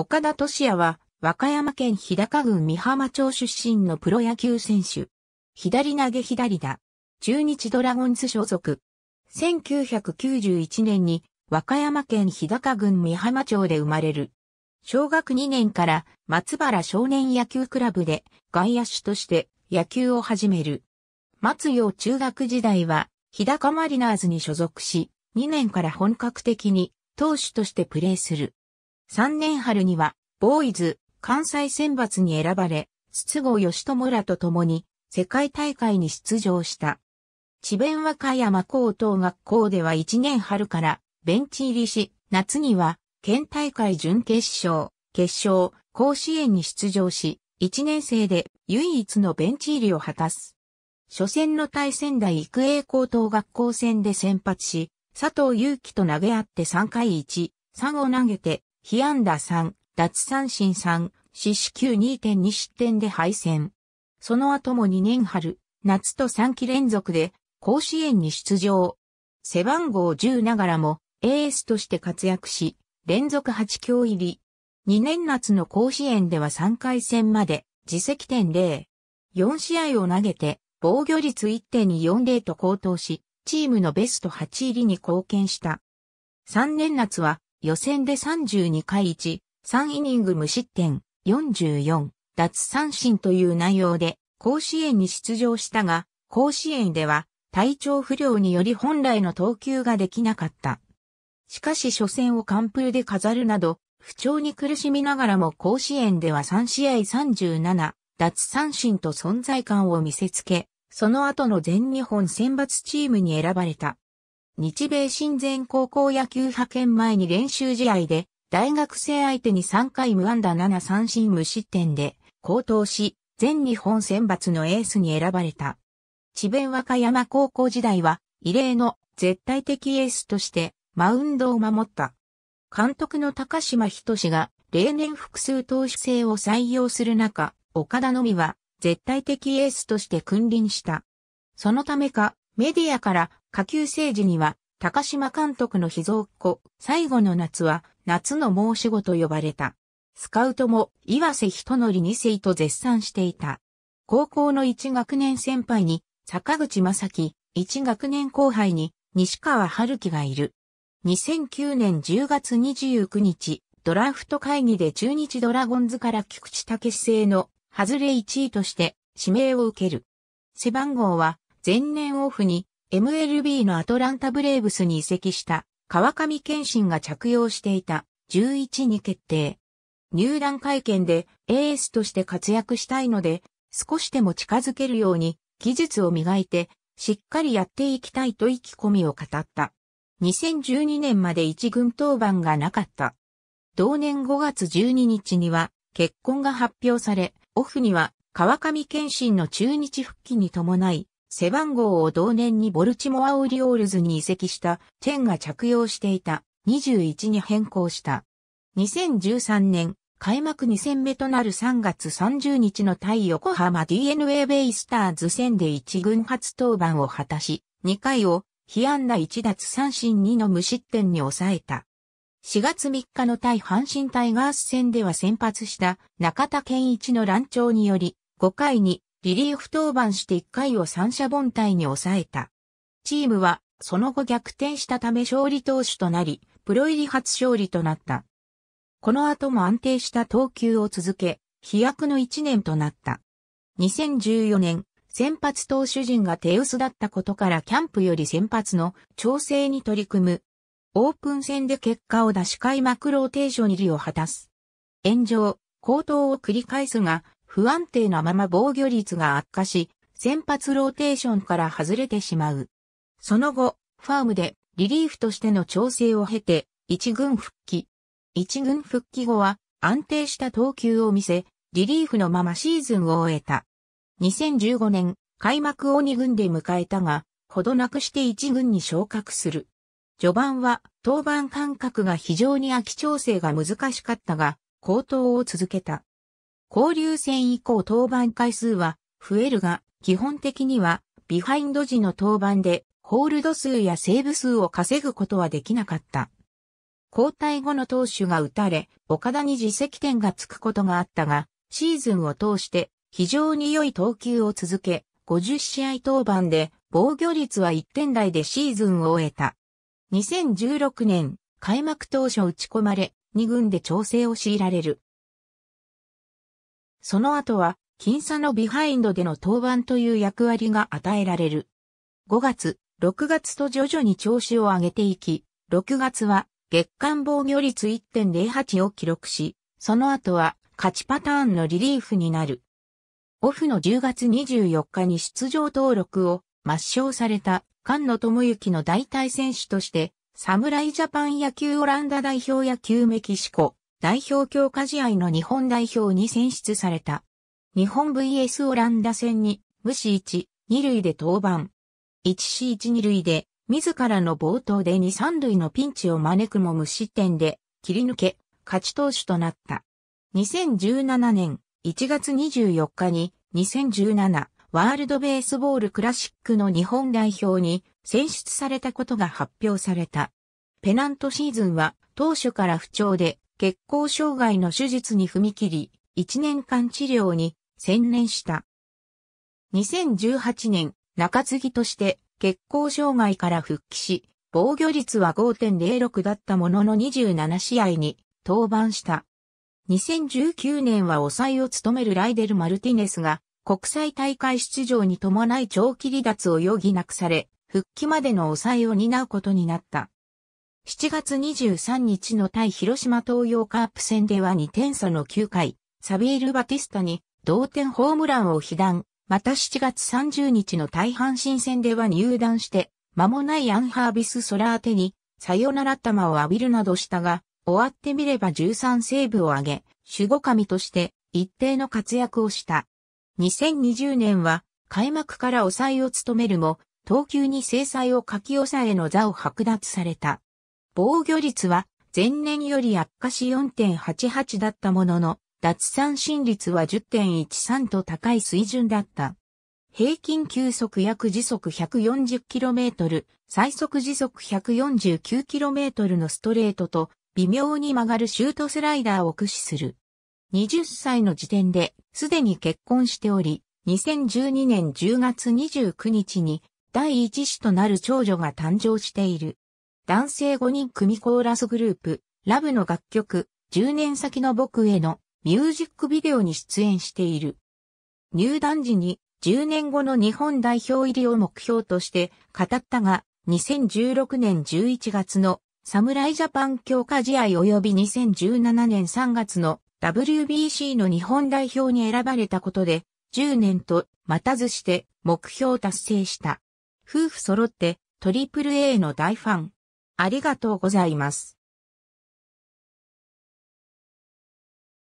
岡田敏也は、和歌山県日高郡美浜町出身のプロ野球選手。左投げ左打。中日ドラゴンズ所属。1991年に和歌山県日高郡美浜町で生まれる。小学2年から松原少年野球クラブで外野手として野球を始める。松陽中学時代は日高マリナーズに所属し、2年から本格的に投手としてプレーする。3年春には、ボーイズ、関西選抜に選ばれ、筒子義友らと共に、世界大会に出場した。智弁和歌山高等学校では1年春から、ベンチ入りし、夏には、県大会準決勝、決勝、甲子園に出場し、1年生で唯一のベンチ入りを果たす。初戦の対戦台育英高等学校戦で先発し、佐藤祐樹と投げ合って3回1、3を投げて被安打3、奪三振3、四死球2.2失点で敗戦。その後も2年春、夏と3期連続で甲子園に出場。背番号10ながらもエースとして活躍し、連続8強入り。2年夏の甲子園では3回戦まで自責点0。4試合を投げて防御率1.240と高騰し、チームのベスト8入りに貢献した。3年夏は予選で32回1、3イニング無失点、44、脱三振という内容で、甲子園に出場したが、甲子園では、体調不良により本来の投球ができなかった。しかし初戦を完封で飾るなど、不調に苦しみながらも甲子園では3試合37、脱三振と存在感を見せつけ、その後の全日本選抜チームに選ばれた。日米親善高校野球派遣前に練習試合で、大学生相手に3回無安打7三振無失点で、高騰し、全日本選抜のエースに選ばれた。智弁和歌山高校時代は、異例の絶対的エースとして、マウンドを守った。監督の高島仁が、例年複数投手制を採用する中、岡田のみは、絶対的エースとして君臨した。そのためか、メディアから下級生時には、高島監督の秘蔵っ子、最後の夏は、夏の申し子と呼ばれた。スカウトも、岩瀬ひとのり二世と絶賛していた。高校の一学年先輩に、坂口正樹、一学年後輩に、西川春樹がいる。2009年10月29日、ドラフト会議で中日ドラゴンズから菊池武製の、外れ1位として、指名を受ける。背番号は、前年オフに、MLB のアトランタブレーブスに移籍した川上健信が着用していた11に決定。入団会見でエースとして活躍したいので少しでも近づけるように技術を磨いてしっかりやっていきたいと意気込みを語った。2012年まで一軍登板がなかった。同年5月12日には結婚が発表され、オフには川上健信の中日復帰に伴い、背番号を同年にボルチモアオリオールズに移籍したチェンが着用していた21に変更した。2013年、開幕2戦目となる3月30日の対横浜 DNA ベイスターズ戦で1軍初登板を果たし、2回を被安打1奪三振2の無失点に抑えた。4月3日の対阪神タイガース戦では先発した中田健一の乱調により、5回にリリーフ登板して1回を三者凡退に抑えた。チームはその後逆転したため勝利投手となり、プロ入り初勝利となった。この後も安定した投球を続け、飛躍の一年となった。2014年、先発投手陣が手薄だったことからキャンプより先発の調整に取り組む。オープン戦で結果を出し開幕ローテーション入りを果たす。炎上、高騰を繰り返すが、不安定なまま防御率が悪化し、先発ローテーションから外れてしまう。その後、ファームでリリーフとしての調整を経て、一軍復帰。一軍復帰後は安定した投球を見せ、リリーフのままシーズンを終えた。2015年、開幕を2軍で迎えたが、ほどなくして1軍に昇格する。序盤は登板間隔が非常に空き調整が難しかったが、高騰を続けた。交流戦以降登板回数は増えるが、基本的にはビハインド時の登板でホールド数やセーブ数を稼ぐことはできなかった。交代後の投手が打たれ、岡田に実績点がつくことがあったが、シーズンを通して非常に良い投球を続け、50試合登板で防御率は1点台でシーズンを終えた。2016年、開幕当初打ち込まれ、2軍で調整を強いられる。その後は、僅差のビハインドでの登板という役割が与えられる。5月、6月と徐々に調子を上げていき、6月は月間防御率1.08を記録し、その後は勝ちパターンのリリーフになる。オフの10月24日に出場登録を抹消された菅野智之の代替選手として、侍ジャパン野球オランダ代表野球メキシコ代表強化試合の日本代表に選出された。日本 VS オランダ戦に、無視1、2塁で登板。1C1 2塁で、自らの冒頭で2、3塁のピンチを招くも無失点で、切り抜け、勝ち投手となった。2017年1月24日に、2017ワールドベースボールクラシックの日本代表に選出されたことが発表された。ペナントシーズンは当初から不調で血行障害の手術に踏み切り、1年間治療に専念した。2018年、中継ぎとして血行障害から復帰し、防御率は5.06だったものの27試合に登板した。2019年は抑えを務めるライデル・マルティネスが国際大会出場に伴い長期離脱を余儀なくされ、復帰までの抑えを担うことになった。7月23日の対広島東洋カープ戦では2点差の9回、サビール・バティスタに同点ホームランを被弾、また7月30日の対阪神戦では入団して、間もないアンハービス・ソラーテにさよなら玉を浴びるなどしたが、終わってみれば13セーブを挙げ、守護神として一定の活躍をした。2020年は開幕から抑えを務めるも、投球に制裁を書き抑えの座を剥奪された。防御率は前年より悪化し4.88だったものの、脱三振率は10.13と高い水準だった。平均球速約時速 140km、最速時速 149km のストレートと、微妙に曲がるシュートスライダーを駆使する。20歳の時点で、すでに結婚しており、2012年10月29日に、第一子となる長女が誕生している。男性5人組コーラスグループ、ラブの楽曲、10年先の僕へのミュージックビデオに出演している。入団時に10年後の日本代表入りを目標として語ったが、2016年11月の侍ジャパン強化試合及び2017年3月の WBC の日本代表に選ばれたことで、10年と待たずして目標を達成した。夫婦揃ってトリプル a の大ファン。ありがとうございます。